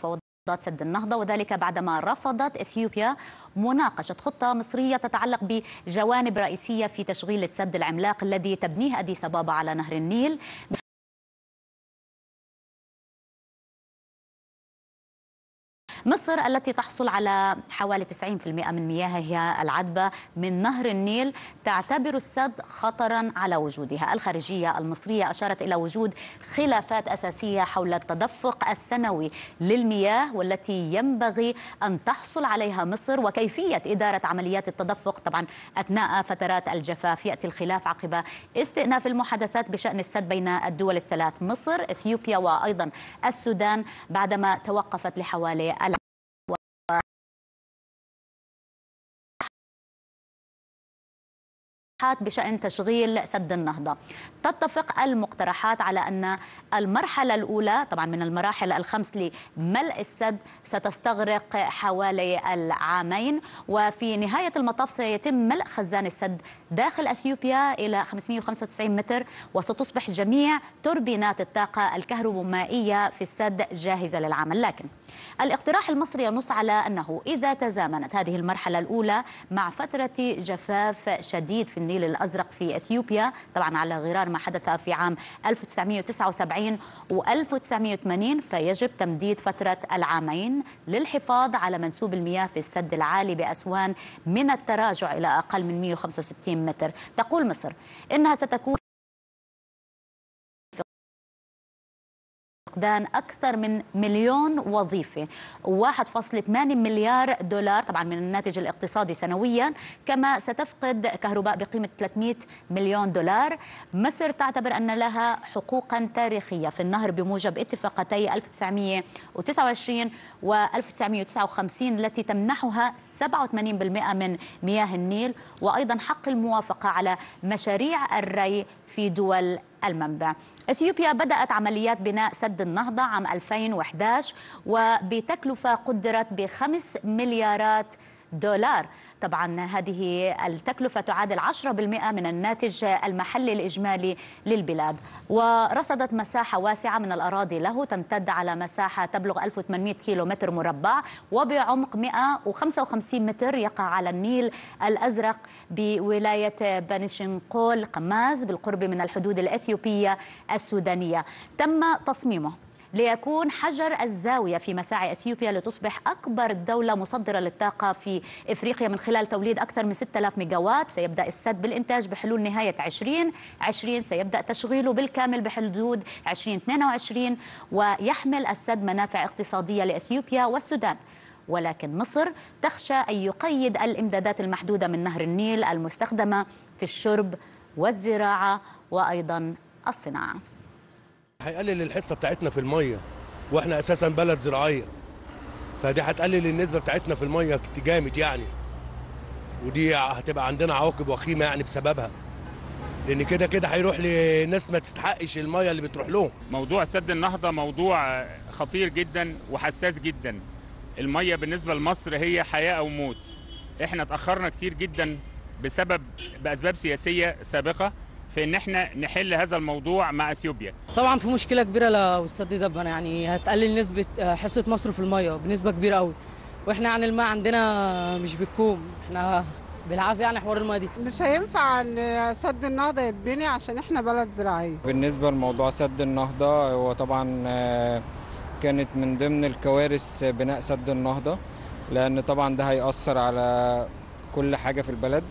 مفاوضات سد النهضة وذلك بعدما رفضت إثيوبيا مناقشة خطة مصرية تتعلق بجوانب رئيسية في تشغيل السد العملاق الذي تبنيه أديس أبابا على نهر النيل مصر التي تحصل على حوالي 90% من مياهها العذبة من نهر النيل تعتبر السد خطرا على وجودها الخارجية المصرية أشارت إلى وجود خلافات أساسية حول التدفق السنوي للمياه والتي ينبغي أن تحصل عليها مصر وكيفية إدارة عمليات التدفق طبعا أثناء فترات الجفاف يأتي الخلاف عقب استئناف المحادثات بشأن السد بين الدول الثلاث مصر إثيوبيا وأيضا السودان بعدما توقفت لحوالي بشأن تشغيل سد النهضة تتفق المقترحات على أن المرحلة الأولى طبعا من المراحل الخمس لملء السد ستستغرق حوالي العامين وفي نهاية المطاف سيتم ملء خزان السد داخل أثيوبيا إلى 595 متر وستصبح جميع توربينات الطاقة الكهرومائية في السد جاهزة للعمل لكن الاقتراح المصري ينص على أنه إذا تزامنت هذه المرحلة الأولى مع فترة جفاف شديد في النيل الأزرق في أثيوبيا طبعا على غرار ما حدث في عام 1979 و 1980 فيجب تمديد فترة العامين للحفاظ على منسوب المياه في السد العالي بأسوان من التراجع إلى أقل من 165 متر تقول مصر إنها ستكون فقدان أكثر من مليون وظيفة 1.8 مليار دولار طبعا من الناتج الاقتصادي سنويا كما ستفقد كهرباء بقيمة 300 مليون دولار مصر تعتبر أن لها حقوقا تاريخية في النهر بموجب اتفاقتي 1929 و 1959 التي تمنحها 87% من مياه النيل وأيضا حق الموافقة على مشاريع الري في دول المنبع إثيوبيا بدأت عمليات بناء سد النهضة عام 2011 وبتكلفة قدرت بخمس مليارات دولار طبعا هذه التكلفة تعادل 10% من الناتج المحلي الإجمالي للبلاد ورصدت مساحة واسعة من الأراضي له تمتد على مساحة تبلغ 1800 كيلو متر مربع وبعمق 155 متر يقع على النيل الأزرق بولاية بنشنقول قماز بالقرب من الحدود الإثيوبية السودانية تم تصميمه ليكون حجر الزاوية في مساعي أثيوبيا لتصبح أكبر دولة مصدرة للطاقة في إفريقيا من خلال توليد أكثر من 6000 ميجاوات سيبدأ السد بالإنتاج بحلول نهاية 2020 سيبدأ تشغيله بالكامل بحدود 2022 ويحمل السد منافع اقتصادية لأثيوبيا والسودان ولكن مصر تخشى أن يقيد الإمدادات المحدودة من نهر النيل المستخدمة في الشرب والزراعة وأيضا الصناعة هيقلل الحصه بتاعتنا في الميه واحنا اساسا بلد زراعيه فدي هتقلل النسبه بتاعتنا في الميه جامد يعني ودي هتبقى عندنا عواقب وخيمه يعني بسببها لان كده كده هيروح لناس ما تستحقش الميه اللي بتروح لهم موضوع سد النهضه موضوع خطير جدا وحساس جدا الميه بالنسبه لمصر هي حياه او موت احنا اتاخرنا كتير جدا بسبب باسباب سياسيه سابقه في ان احنا نحل هذا الموضوع مع اثيوبيا طبعا في مشكله كبيره لو السد دبنا يعني هتقلل نسبه آه، حصه مصر في الميه بنسبه كبيره قوي واحنا عن يعني الماء عندنا مش بتكوم احنا بالعافيه يعني حوار الماء دي مش هينفع ان سد النهضه يتبني عشان احنا بلد زراعيه بالنسبه لموضوع سد النهضه هو طبعا آه، كانت من ضمن الكوارث بناء سد النهضه لان طبعا ده هيأثر على كل حاجه في البلد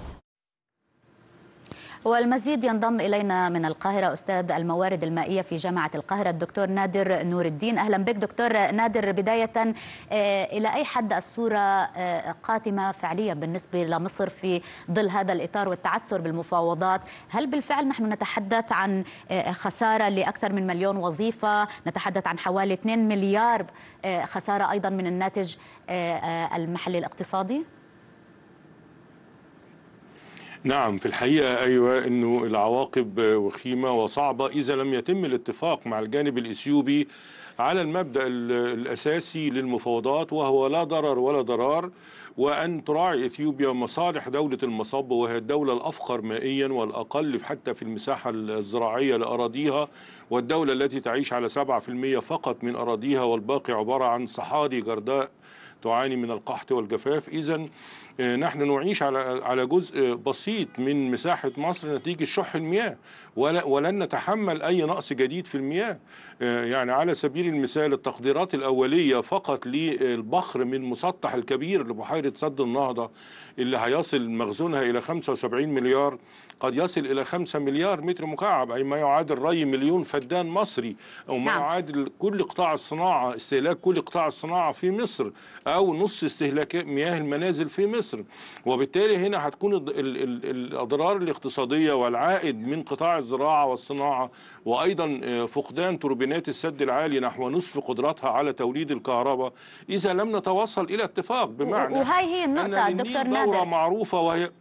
والمزيد ينضم إلينا من القاهرة أستاذ الموارد المائية في جامعة القاهرة الدكتور نادر نور الدين أهلا بك دكتور نادر بداية آه، إلى أي حد الصورة آه، قاتمة فعليا بالنسبة لمصر في ظل هذا الإطار والتعثر بالمفاوضات هل بالفعل نحن نتحدث عن آه، خسارة لأكثر من مليون وظيفة نتحدث عن حوالي 2 مليار خسارة أيضا من الناتج المحلي الاقتصادي؟ نعم في الحقيقة أيوة أنه العواقب وخيمة وصعبة إذا لم يتم الاتفاق مع الجانب الإثيوبي على المبدأ الأساسي للمفاوضات وهو لا ضرر ولا ضرار وأن تراعي إثيوبيا مصالح دولة المصب وهي الدولة الأفقر مائيا والأقل حتى في المساحة الزراعية لأراضيها والدولة التي تعيش على 7% فقط من أراضيها والباقي عبارة عن صحاري جرداء تعاني من القحط والجفاف إذا آه، نحن نعيش على على جزء بسيط من مساحه مصر نتيجه شح المياه ولا ولن نتحمل اي نقص جديد في المياه آه، يعني على سبيل المثال التقديرات الاوليه فقط للبخر من مسطح الكبير لبحيره سد النهضه اللي هيصل مخزونها الى 75 مليار قد يصل الى 5 مليار متر مكعب اي ما يعادل ري مليون فدان مصري او ما نعم. يعادل كل قطاع الصناعه استهلاك كل قطاع الصناعه في مصر او نص استهلاك مياه المنازل في مصر مصر وبالتالي هنا هتكون الأضرار الاقتصادية والعائد من قطاع الزراعة والصناعة وأيضا آه، فقدان توربينات السد العالي نحو نصف قدرتها على توليد الكهرباء إذا لم نتوصل إلى اتفاق بمعنى وهي هي النقطة دكتور نادر معروفة وهي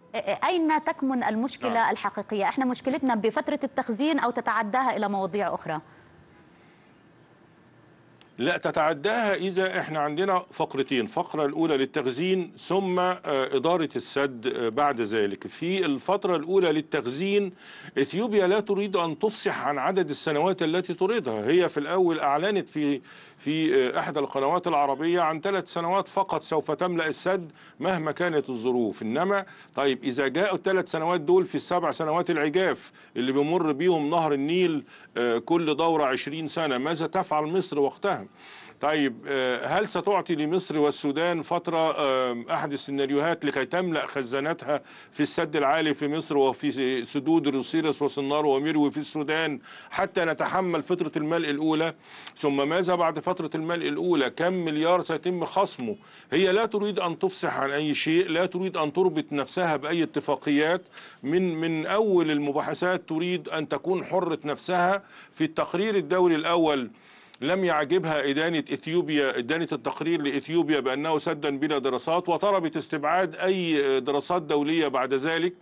أين تكمن المشكلة نعم. الحقيقية؟ إحنا مشكلتنا بفترة التخزين أو تتعداها إلى مواضيع أخرى؟ لا تتعداها إذا إحنا عندنا فقرتين فقرة الأولى للتخزين ثم آه، إدارة السد آه، بعد ذلك في الفترة الأولى للتخزين إثيوبيا لا تريد أن تفصح عن عدد السنوات التي تريدها هي في الأول أعلنت في في آه، إحدى القنوات العربية عن ثلاث سنوات فقط سوف تملأ السد مهما كانت الظروف إنما طيب إذا جاءوا الثلاث سنوات دول في السبع سنوات العجاف اللي بيمر بيهم نهر النيل كل دورة 20 سنة ماذا تفعل مصر وقتها طيب آه، هل ستعطي لمصر والسودان فترة أحد السيناريوهات لكي تملأ خزاناتها في السد العالي في مصر وفي سدود روسيرس وصنار ومير في السودان حتى نتحمل فترة الملء الأولى ثم ماذا بعد فترة الملء الأولى كم مليار سيتم خصمه هي لا تريد أن تفصح عن أي شيء لا تريد أن تربط نفسها بأي اتفاقيات من من أول المباحثات تريد أن تكون حرة نفسها في التقرير الدولي الأول لم يعجبها إدانة إثيوبيا إدانة التقرير لإثيوبيا بأنه سدا بلا دراسات وطلبت استبعاد أي دراسات دولية بعد ذلك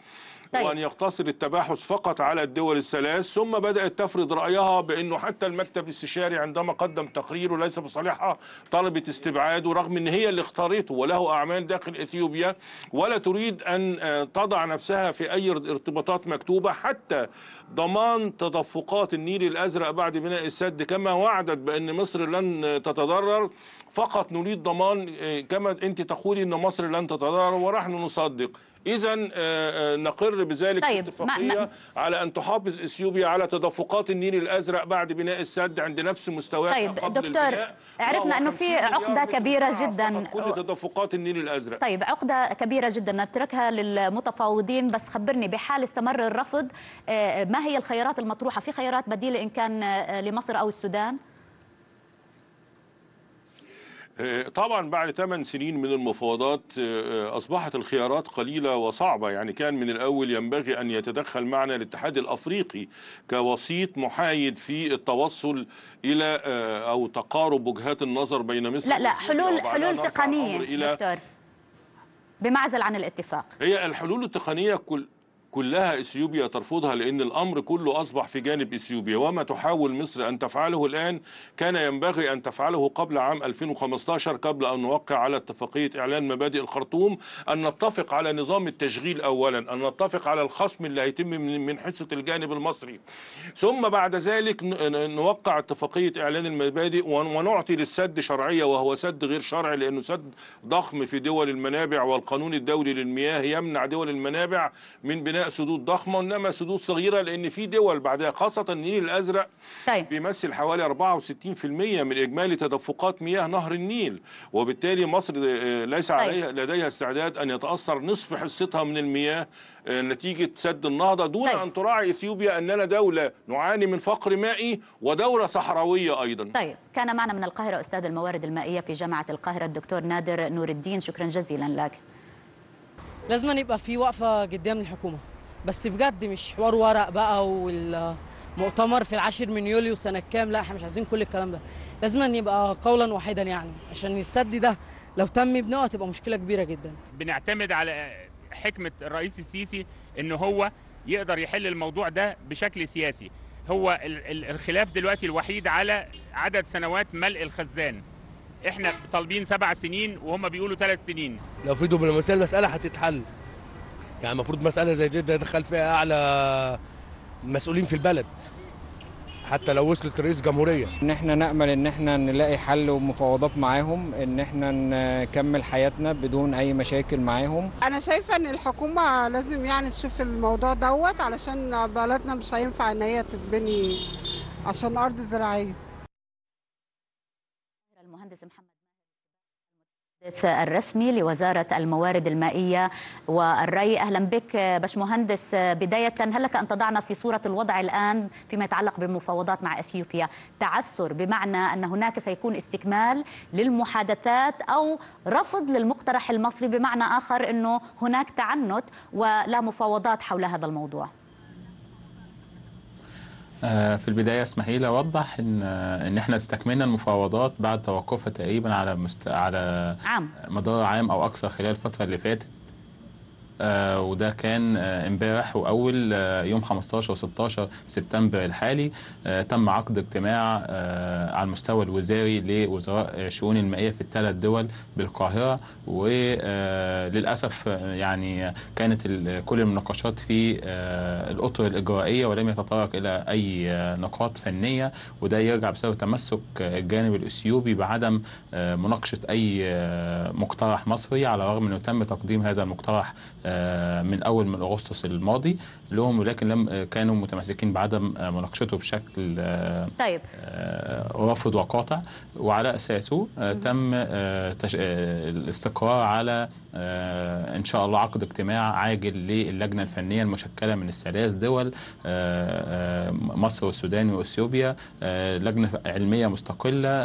طيب. وأن يقتصر التباحث فقط على الدول الثلاث ثم بدأت تفرض رأيها بأنه حتى المكتب الاستشاري عندما قدم تقريره ليس بصالحها طلبت استبعاده رغم أن هي اللي اختارته وله أعمال داخل إثيوبيا ولا تريد أن آه، تضع نفسها في أي ارتباطات مكتوبة حتى ضمان تدفقات النيل الأزرق بعد بناء السد كما وعدت بأن مصر لن تتضرر فقط نريد ضمان آه، كما أنت تقولي أن مصر لن تتضرر ونحن نصدق إذا آه، آه، نقر بذلك طيب الاتفاقيه ما ما على أن تحافظ إثيوبيا على تدفقات النيل الأزرق بعد بناء السد عند نفس مستواها طيب قبل دكتور البناء. عرفنا أنه في عقدة كبيرة جدا كل تدفقات النيل الأزرق طيب عقدة كبيرة جدا نتركها للمتفاوضين بس خبرني بحال استمر الرفض آه، ما هي الخيارات المطروحة في خيارات بديلة إن كان لمصر أو السودان؟ آه، طبعا بعد 8 سنين من المفاوضات آه، آه، أصبحت الخيارات قليلة وصعبة يعني كان من الأول ينبغي أن يتدخل معنا الاتحاد الأفريقي كوسيط محايد في التوصل إلى أو تقارب وجهات النظر بين مصر لا لا حلول حلول تقنية دكتور بمعزل عن الاتفاق هي الحلول التقنية كل كلها اثيوبيا ترفضها لان الامر كله اصبح في جانب اثيوبيا وما تحاول مصر ان تفعله الان كان ينبغي ان تفعله قبل عام 2015 قبل ان نوقع على اتفاقيه اعلان مبادئ الخرطوم ان نتفق على نظام التشغيل اولا ان نتفق على الخصم اللي هيتم من حصه الجانب المصري ثم بعد ذلك نوقع اتفاقيه اعلان المبادئ ونعطي للسد شرعيه وهو سد غير شرعي لانه سد ضخم في دول المنابع والقانون الدولي للمياه يمنع دول المنابع من بناء سدود ضخمه وانما سدود صغيره لان في دول بعدها خاصه النيل الازرق طيب. بيمثل حوالي 64% من اجمالي تدفقات مياه نهر النيل وبالتالي مصر آه، ليس طيب. عليها لديها استعداد ان يتاثر نصف حصتها من المياه آه، نتيجه سد النهضه دون طيب. ان تراعي اثيوبيا اننا دوله نعاني من فقر مائي ودوله صحراويه ايضا. طيب كان معنا من القاهره استاذ الموارد المائيه في جامعه القاهره الدكتور نادر نور الدين شكرا جزيلا لك. لازم يبقى في وقفه قدام الحكومه. بس بجد مش حوار ورق بقى والمؤتمر في العاشر من يوليو سنه كام لا احنا مش عايزين كل الكلام ده لازم أن يبقى قولا واحدا يعني عشان السد ده لو تم بناءه هتبقى مشكله كبيره جدا بنعتمد على حكمه الرئيس السيسي ان هو يقدر يحل الموضوع ده بشكل سياسي هو الخلاف دلوقتي الوحيد على عدد سنوات ملء الخزان احنا طالبين سبع سنين وهم بيقولوا ثلاث سنين لو في دبلوماسيه المساله هتتحل يعني المفروض مساله زي دي تدخل فيها اعلى مسؤولين في البلد حتى لو وصلت رئيس جمهوريه ان احنا نامل ان احنا نلاقي حل ومفاوضات معاهم ان احنا نكمل حياتنا بدون اي مشاكل معاهم انا شايفه ان الحكومه لازم يعني تشوف الموضوع دوت علشان بلدنا مش هينفع ان هي تتبني عشان ارض زراعيه المهندس محمد الرسمي لوزارة الموارد المائية والري أهلا بك باشمهندس بداية هل لك أن تضعنا في صورة الوضع الآن فيما يتعلق بالمفاوضات مع أثيوبيا تعثر بمعنى أن هناك سيكون استكمال للمحادثات أو رفض للمقترح المصري بمعنى آخر أنه هناك تعنت ولا مفاوضات حول هذا الموضوع آه، في البداية اسمحي لي أوضح إن آه، إن إحنا استكملنا المفاوضات بعد توقفها تقريبا على مست... على عام. مدار عام أو أكثر خلال الفترة اللي فاتت آه، وده كان آه، امبارح واول آه، يوم 15 و16 سبتمبر الحالي تم عقد اجتماع على المستوى الوزاري لوزراء الشؤون المائيه في الثلاث دول بالقاهره وللاسف يعني كانت كل المناقشات في الاطر الاجرائيه ولم يتطرق الى اي نقاط فنيه وده يرجع بسبب تمسك الجانب الاثيوبي بعدم مناقشه اي مقترح مصري على الرغم انه تم تقديم هذا المقترح آه، من اول من اغسطس الماضي لهم ولكن لم آه، كانوا متمسكين بعدم آه، مناقشته بشكل طيب رافض وقاطع وعلى اساسه تم الاستقرار على ان شاء الله عقد اجتماع عاجل للجنه الفنيه المشكله من الثلاث دول مصر والسودان واثيوبيا لجنه علميه مستقله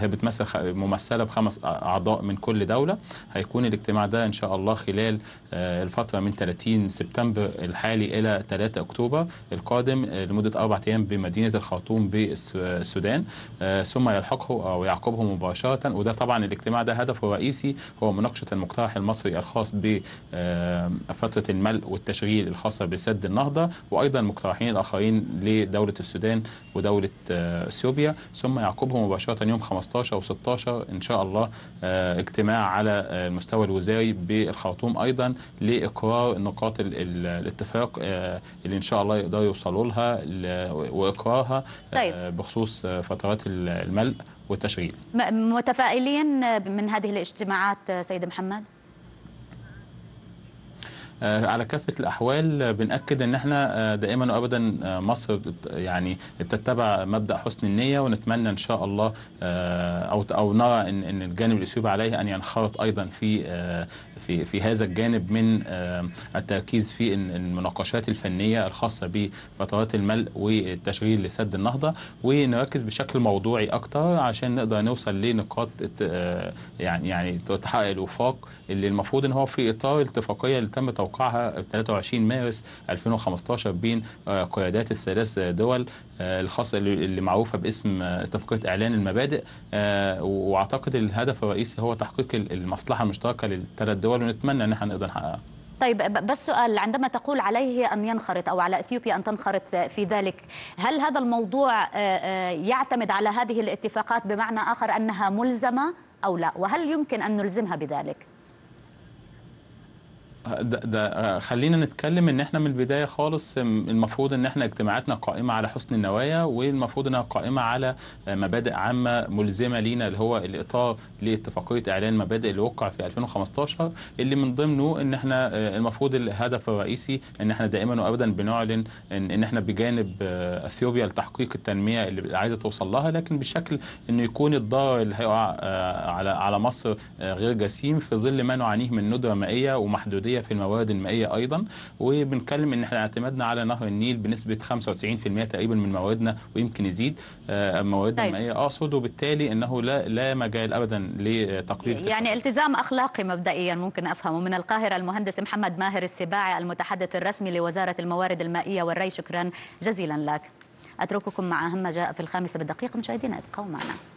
هي بتمثل ممثله بخمس اعضاء من كل دوله هيكون الاجتماع ده ان شاء الله خلال آه، الفتره من 30 سبتمبر الحالي الى 3 اكتوبر القادم آه، لمده اربع ايام بمدينه الخرطوم بالسودان آه، ثم يلحقه او يعقبه مباشره وده طبعا الاجتماع ده هدفه الرئيسي هو مناقشه المقترح المصري الخاص بفتره الملء والتشغيل الخاصه بسد النهضه وايضا المقترحين الاخرين لدوله السودان ودوله اثيوبيا ثم يعقبه مباشره يوم 15 و16 ان شاء الله اجتماع على المستوى الوزاري بالخرطوم ايضا ايضا لاقرار نقاط الاتفاق آه، اللي ان شاء الله يقدروا يوصلوا لها واقرارها آه، طيب. بخصوص آه، فترات الملء والتشغيل متفائلين من هذه الاجتماعات سيد محمد آه، على كافه الاحوال آه، بناكد ان احنا آه، دائما وابدا مصر يعني بتتبع مبدا حسن النيه ونتمنى ان شاء الله او او نرى ان ان الجانب الاثيوبي عليه ان ينخرط ايضا في في في هذا الجانب من التركيز في المناقشات الفنيه الخاصه بفترات الملء والتشغيل لسد النهضه ونركز بشكل موضوعي أكثر عشان نقدر نوصل لنقاط يعني يعني تحقق الوفاق اللي المفروض ان هو في اطار الاتفاقيه اللي تم أوقعها 23 مارس 2015 بين آه، قيادات الثلاث دول آه، الخاصة اللي معروفة باسم آه، اتفاقية إعلان المبادئ وأعتقد الهدف الرئيسي هو تحقيق المصلحة المشتركة للثلاث دول ونتمنى أن احنا نقدر نحققها طيب بس سؤال عندما تقول عليه أن ينخرط أو على إثيوبيا أن تنخرط في ذلك هل هذا الموضوع يعتمد على هذه الاتفاقات بمعنى آخر أنها ملزمة أو لا وهل يمكن أن نلزمها بذلك؟ ده, ده آه، خلينا نتكلم ان احنا من البدايه خالص المفروض ان احنا اجتماعاتنا قائمه على حسن النوايا والمفروض انها قائمه على آه، مبادئ عامه ملزمه لينا اللي هو الاطار لاتفاقيه اعلان مبادئ اللي وقع في 2015 اللي من ضمنه ان احنا آه، المفروض الهدف الرئيسي ان احنا دائما وابدا بنعلن ان, إن احنا بجانب اثيوبيا لتحقيق التنميه اللي عايزه توصل لها لكن بشكل انه يكون الضرر اللي هيقع على على مصر غير جسيم في ظل ما نعانيه من ندره مائيه ومحدوديه الغذائيه في المواد المائيه ايضا وبنتكلم ان احنا اعتمدنا على نهر النيل بنسبه 95% تقريبا من موادنا ويمكن يزيد المواد آه، طيب. المائيه اقصد وبالتالي انه لا لا مجال ابدا لتقليل يعني التزام اخلاقي مبدئيا ممكن افهمه من القاهره المهندس محمد ماهر السباعي المتحدث الرسمي لوزاره الموارد المائيه والري شكرا جزيلا لك اترككم مع اهم ما جاء في الخامسه بالدقيقه مشاهدينا ابقوا معنا